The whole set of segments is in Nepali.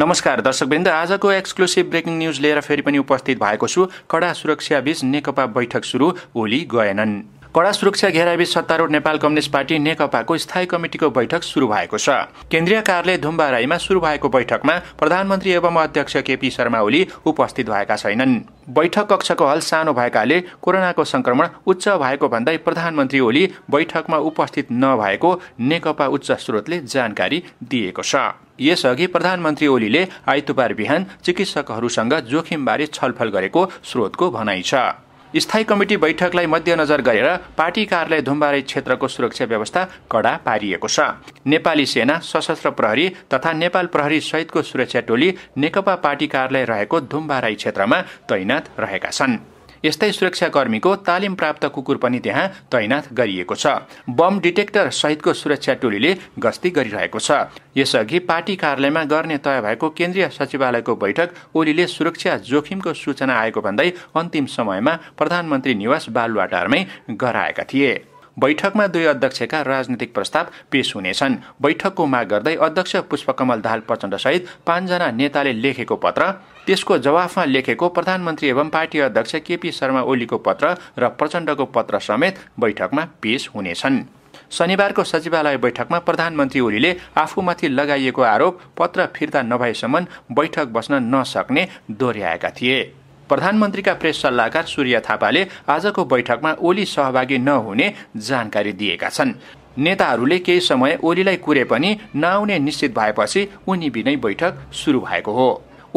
नमस्कार दर्शकवृन्द आजको एक्सक्लुसिभ ब्रेकिङ न्युज लिएर फेरि पनि उपस्थित भएको छु कडा सुरक्षाबीच नेकपा बैठक सुरु ओली गएनन् कड़ा सुरक्षा घेराबी सत्तारूढ़ नेपाल कम्युनिस्ट पार्टी नेकपाको स्थायी कमिटिको बैठक सुरु भएको छ केन्द्रीय कार्यालय धुम्बा राईमा शुरू भएको बैठकमा प्रधानमन्त्री एवं अध्यक्ष केपी शर्मा ओली उपस्थित भएका छैनन् बैठक कक्षको हल सानो भएकाले कोरोनाको संक्रमण उच्च भएको भन्दै प्रधानमन्त्री ओली बैठकमा उपस्थित नभएको नेकपा उच्च स्रोतले जानकारी दिएको छ यसअघि प्रधानमन्त्री ओलीले आइतबार बिहान चिकित्सकहरूसँग जोखिमबारे छलफल गरेको स्रोतको भनाइ छ स्थायी कमिटी बैठकलाई मध्यनजर गरेर पार्टी कार्यालय धुम्बारे क्षेत्रको सुरक्षा व्यवस्था कडा पारिएको छ नेपाली सेना सशस्त्र प्रहरी तथा नेपाल प्रहरी सहितको सुरक्षा टोली नेकपा पार्टी कार्यालय रहेको धुम्बाराई क्षेत्रमा तैनात रहेका छन् यस्तै सुरक्षाकर्मीको तालिम प्राप्त कुकुर पनि त्यहाँ तैनाथ गरिएको छ बम डिटेक्टर सहितको सुरक्षा टोलीले गस्ती गरिरहेको छ यसअघि पार्टी कार्यालयमा गर्ने तय भएको केन्द्रीय सचिवालयको बैठक ओलीले सुरक्षा जोखिमको सूचना आएको भन्दै अन्तिम समयमा प्रधानमन्त्री निवास बालुवाटारमै गराएका थिए बैठकमा दुई अध्यक्षका राजनीतिक प्रस्ताव पेश हुनेछन् बैठकको माग गर्दै अध्यक्ष पुष्पकमल दाहाल प्रचण्डसहित पाँचजना नेताले लेखेको पत्र त्यसको जवाफमा लेखेको प्रधानमन्त्री एवं पार्टी अध्यक्ष केपी शर्मा ओलीको पत्र र प्रचण्डको पत्र समेत बैठकमा पेश हुनेछन् शनिबारको सचिवालय बैठकमा प्रधानमन्त्री ओलीले आफूमाथि लगाइएको आरोप पत्र फिर्ता नभएसम्म बैठक बस्न नसक्ने दोहोऱ्याएका थिए प्रधानमन्त्रीका प्रेस सल्लाहकार सूर्य थापाले आजको बैठकमा ओली सहभागी नहुने जानकारी दिएका छन् नेताहरूले केही समय ओलीलाई कुरे पनि नआउने निश्चित भएपछि उनी बिनै बैठक सुरु भएको हो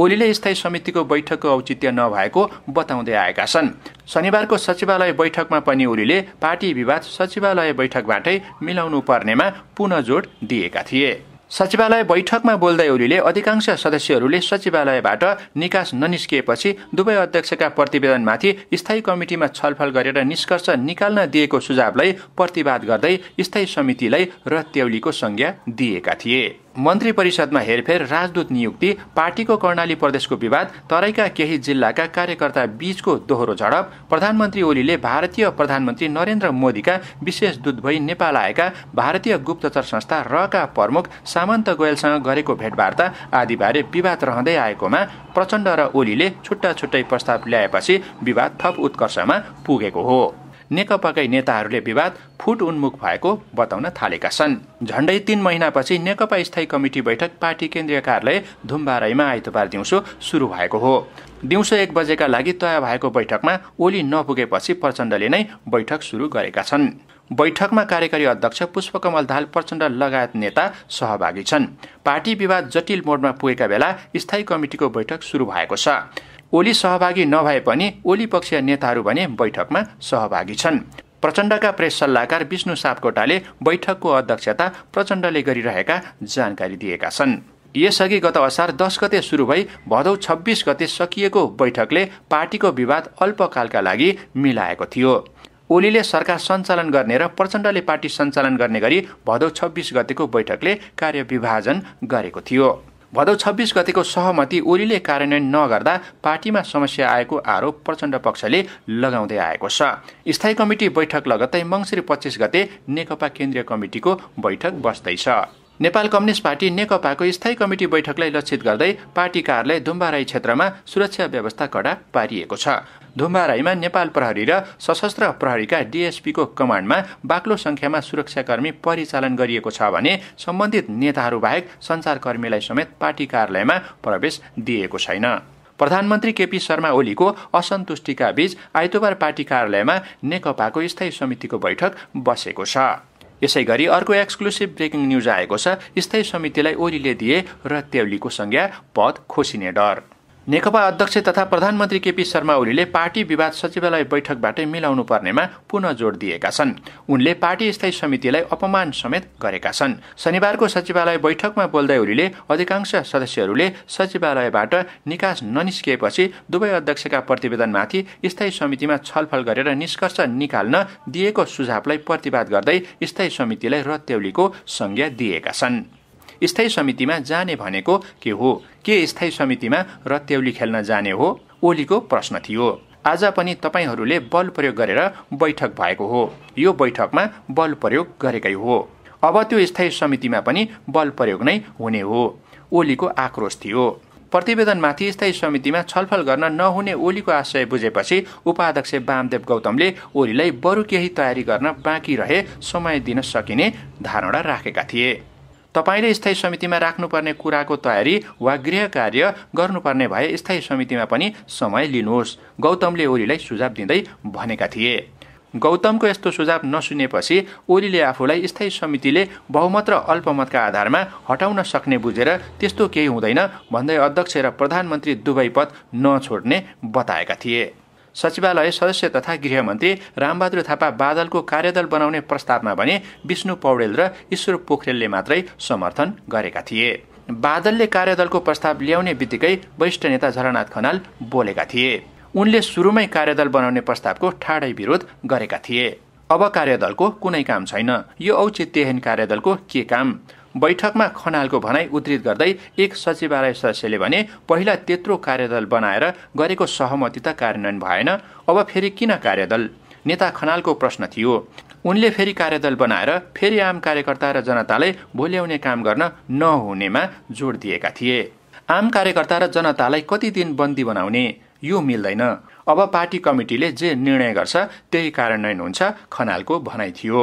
ओलीले स्थायी समितिको बैठकको औचित्य नभएको बताउँदै आएका छन् शनिबारको सचिवालय बैठकमा पनि ओलीले पार्टी विवाद सचिवालय बैठकबाटै मिलाउनु पर्नेमा पुनः जोड दिएका थिए सचिवालय बैठकमा बोल्दै ओलीले अधिकांश सदस्यहरूले सचिवालयबाट निकास ननिस्किएपछि दुवै अध्यक्षका प्रतिवेदनमाथि स्थायी कमिटिमा छलफल गरेर निष्कर्ष निकाल्न दिएको सुझावलाई प्रतिवाद गर्दै स्थायी समितिलाई त्यौलीको संज्ञा दिएका थिए मन्त्री परिषदमा हेरफेर राजदूत नियुक्ति पार्टीको कर्णाली प्रदेशको विवाद तराईका केही जिल्लाका कार्यकर्ता बीचको दोहोरो झडप प्रधानमन्त्री ओलीले भारतीय प्रधानमन्त्री नरेन्द्र मोदीका विशेष दूत भई नेपाल आएका भारतीय गुप्तचर संस्था रका प्रमुख सामन्त गोयलसँग गरेको भेटवार्ता आदिबारे विवाद रहँदै आएकोमा प्रचण्ड र ओलीले छुट्टा छुट्टै प्रस्ताव ल्याएपछि विवाद थप उत्कर्षमा पुगेको हो नेकपाकै नेताहरूले विवाद फुट उन्मुख भएको बताउन थालेका छन् झण्डै तीन महिनापछि नेकपा स्थायी कमिटी बैठक पार्टी केन्द्रीय कार्यालय धुम्बाराईमा आइतबार दिउँसो सुरु भएको हो दिउँसो एक बजेका लागि तय भएको बैठकमा ओली नपुगेपछि प्रचण्डले नै बैठक सुरु गरेका छन् बैठकमा कार्यकारी अध्यक्ष पुष्पकमल दाहाल प्रचण्ड लगायत नेता सहभागी छन् पार्टी विवाद जटिल मोडमा पुगेका बेला स्थायी कमिटिको बैठक सुरु भएको छ ओली सहभागी नभए पनि ओली पक्षीय नेताहरू भने बैठकमा सहभागी छन् प्रचण्डका प्रेस सल्लाहकार विष्णु सापकोटाले बैठकको अध्यक्षता प्रचण्डले गरिरहेका जानकारी दिएका छन् यसअघि गत असार दस गते सुरु भई भदौ छब्बिस गते सकिएको बैठकले पार्टीको विवाद अल्पकालका लागि मिलाएको थियो ओलीले सरकार सञ्चालन गर्ने र प्रचण्डले पार्टी सञ्चालन गर्ने गरी भदौ छब्बिस गतेको बैठकले कार्यविभाजन गरेको थियो भदौ छब्बिस गतिको सहमति ओलीले कार्यान्वयन नगर्दा पार्टीमा समस्या आएको आरोप प्रचण्ड पक्षले लगाउँदै आएको छ स्थायी कमिटी बैठक लगत्तै मङ्सिर पच्चिस गते नेकपा केन्द्रीय कमिटिको बैठक बस्दैछ नेपाल कम्युनिस्ट पार्टी नेकपाको स्थायी कमिटी बैठकलाई लक्षित गर्दै पार्टी कार्यालय धुम्बाराई क्षेत्रमा सुरक्षा व्यवस्था कडा पारिएको छ धुम्बाराईमा नेपाल प्रहरी र सशस्त्र प्रहरीका डिएसपीको कमान्डमा बाक्लो सङ्ख्यामा सुरक्षाकर्मी परिचालन गरिएको छ भने सम्बन्धित नेताहरू बाहेक सञ्चारकर्मीलाई समेत पार्टी कार्यालयमा प्रवेश दिएको छैन प्रधानमन्त्री केपी शर्मा ओलीको असन्तुष्टिका बीच आइतबार पार्टी कार्यालयमा नेकपाको स्थायी समितिको बैठक बसेको छ यसै गरी अर्को एक्सक्लुसिभ ब्रेकिङ न्युज आएको छ स्थायी समितिलाई ओलीले दिए र तेउलीको संज्ञा पद खोसिने डर नेकपा अध्यक्ष तथा प्रधानमन्त्री केपी शर्मा ओलीले पार्टी विवाद सचिवालय बैठकबाटै मिलाउनु पर्नेमा पुनः जोड दिएका छन् उनले पार्टी स्थायी समितिलाई अपमान समेत गरेका छन् शनिबारको सचिवालय बैठकमा बोल्दै ओलीले अधिकांश सदस्यहरूले सचिवालयबाट निकास ननिस्किएपछि दुवै अध्यक्षका प्रतिवेदनमाथि स्थायी समितिमा छलफल गरेर निष्कर्ष निकाल्न दिएको सुझावलाई प्रतिवाद गर्दै स्थायी समितिलाई रत्यौलीको संज्ञा दिएका छन् स्थायी समितिमा जाने भनेको के हो के स्थायी समितिमा रत्यौली खेल्न जाने हो ओलीको प्रश्न थियो आज पनि तपाईँहरूले बल प्रयोग गरेर बैठक भएको हो यो बैठकमा बल प्रयोग गरेकै हो अब त्यो स्थायी समितिमा पनि बल प्रयोग नै हुने हो ओलीको आक्रोश थियो प्रतिवेदनमाथि स्थायी समितिमा छलफल गर्न नहुने ओलीको आशय बुझेपछि उपाध्यक्ष वामदेव गौतमले ओलीलाई बरु केही तयारी गर्न बाँकी रहे समय दिन सकिने धारणा राखेका थिए तपाईँले स्थायी समितिमा राख्नुपर्ने कुराको तयारी वा गृह कार्य गर्नुपर्ने भए स्थायी समितिमा पनि समय लिनुहोस् गौतमले ओलीलाई सुझाव दिँदै भनेका थिए गौतमको यस्तो सुझाव नसुनेपछि ओलीले आफूलाई स्थायी समितिले बहुमत र अल्पमतका आधारमा हटाउन सक्ने बुझेर त्यस्तो केही हुँदैन भन्दै अध्यक्ष र प्रधानमन्त्री दुवै पद नछोड्ने बताएका थिए सचिवालय सदस्य तथा गृहमन्त्री रामबहादुर थापा बादलको कार्यदल बनाउने प्रस्तावमा भने विष्णु पौडेल र ईश्वर पोखरेलले मात्रै समर्थन गरेका थिए बादलले कार्यदलको प्रस्ताव ल्याउने बित्तिकै वरिष्ठ नेता झरनाथ खनाल बोलेका थिए उनले सुरुमै कार्यदल बनाउने प्रस्तावको ठाडै विरोध गरेका थिए अब कार्यदलको कुनै काम छैन यो औचित्यहीन कार्यदलको के काम बैठकमा खनालको भनाई उद्धित गर्दै एक सचिवालय सदस्यले भने पहिला त्यत्रो कार्यदल बनाएर गरेको सहमति त कार्यान्वयन भएन अब फेरि किन कार्यदल नेता खनालको प्रश्न थियो उनले फेरि कार्यदल बनाएर फेरि आम कार्यकर्ता र जनतालाई भोल्याउने काम गर्न नहुनेमा जोड दिएका थिए आम कार्यकर्ता र जनतालाई कति दिन बन्दी बनाउने यो मिल्दैन अब पार्टी कमिटीले जे निर्णय गर्छ त्यही कार्यान्वयन हुन्छ खनालको भनाइ थियो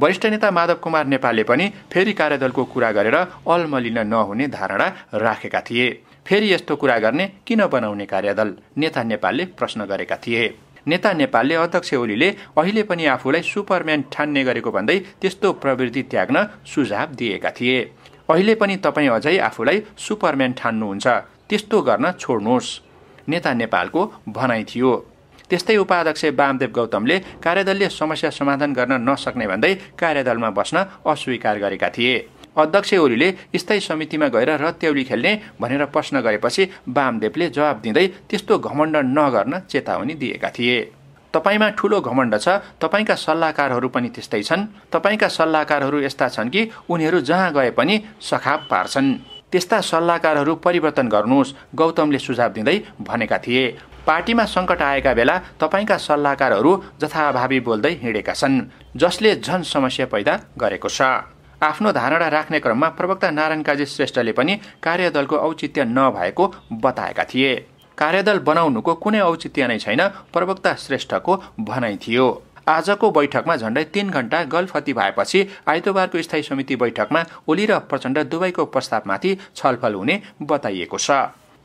वरिष्ठ नेता माधव कुमार नेपालले पनि फेरि कार्यदलको कुरा गरेर अलमलिन नहुने धारणा राखेका थिए फेरि यस्तो कुरा गर्ने किन बनाउने कार्यदल नेता नेपालले प्रश्न गरेका थिए नेता नेपालले अध्यक्ष ओलीले अहिले पनि आफूलाई सुपरम्यान ठान्ने गरेको भन्दै त्यस्तो प्रवृत्ति त्याग्न सुझाव दिएका थिए अहिले पनि तपाईँ अझै आफूलाई सुपरम्यान ठान्नुहुन्छ त्यस्तो गर्न छोड्नुहोस् नेता नेपालको भनाइ थियो त्यस्तै उपाध्यक्ष वामदेव गौतमले कार्यदलले समस्या समाधान गर्न नसक्ने भन्दै कार्यदलमा बस्न अस्वीकार गरेका थिए अध्यक्ष ओलीले स्थायी समितिमा गएर रत्यौली खेल्ने भनेर प्रश्न गरेपछि वामदेवले जवाब दिँदै त्यस्तो घमण्ड नगर्न चेतावनी दिएका थिए तपाईँमा ठूलो घमण्ड छ तपाईँका सल्लाहकारहरू पनि त्यस्तै छन् तपाईँका सल्लाहकारहरू यस्ता छन् कि उनीहरू जहाँ गए पनि सखाप पार्छन् त्यस्ता सल्लाहकारहरू परिवर्तन गर्नुहोस् गौतमले सुझाव दिँदै भनेका थिए पार्टीमा सङ्कट आएका बेला तपाईँका सल्लाहकारहरू जथाभावी बोल्दै हिँडेका छन् जसले झन समस्या पैदा गरेको छ आफ्नो धारणा राख्ने क्रममा प्रवक्ता नारायण काजी श्रेष्ठले पनि कार्यदलको औचित्य नभएको बताएका थिए कार्यदल बनाउनुको कुनै औचित्य नै छैन प्रवक्ता श्रेष्ठको भनाइ थियो आजको बैठकमा झण्डै तीन घण्टा गलफती भएपछि आइतबारको स्थायी समिति बैठकमा ओली र प्रचण्ड दुवैको प्रस्तावमाथि छलफल हुने बताइएको छ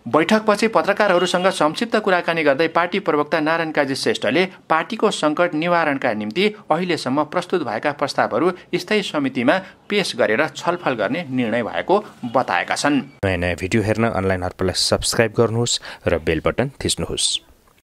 बैठकपछि पत्रकारहरूसँग संक्षिप्त कुराकानी गर्दै पार्टी प्रवक्ता नारायण काजी श्रेष्ठले पार्टीको सङ्कट निवारणका निम्ति अहिलेसम्म प्रस्तुत भएका प्रस्तावहरू स्थायी समितिमा पेश गरेर छलफल गर्ने निर्णय भएको बताएका छन् नयाँ नयाँ भिडियो हेर्न अनलाइन हर्पलाई सब्सक्राइब गर्नुहोस् र बेल बटन थिच्नुहोस्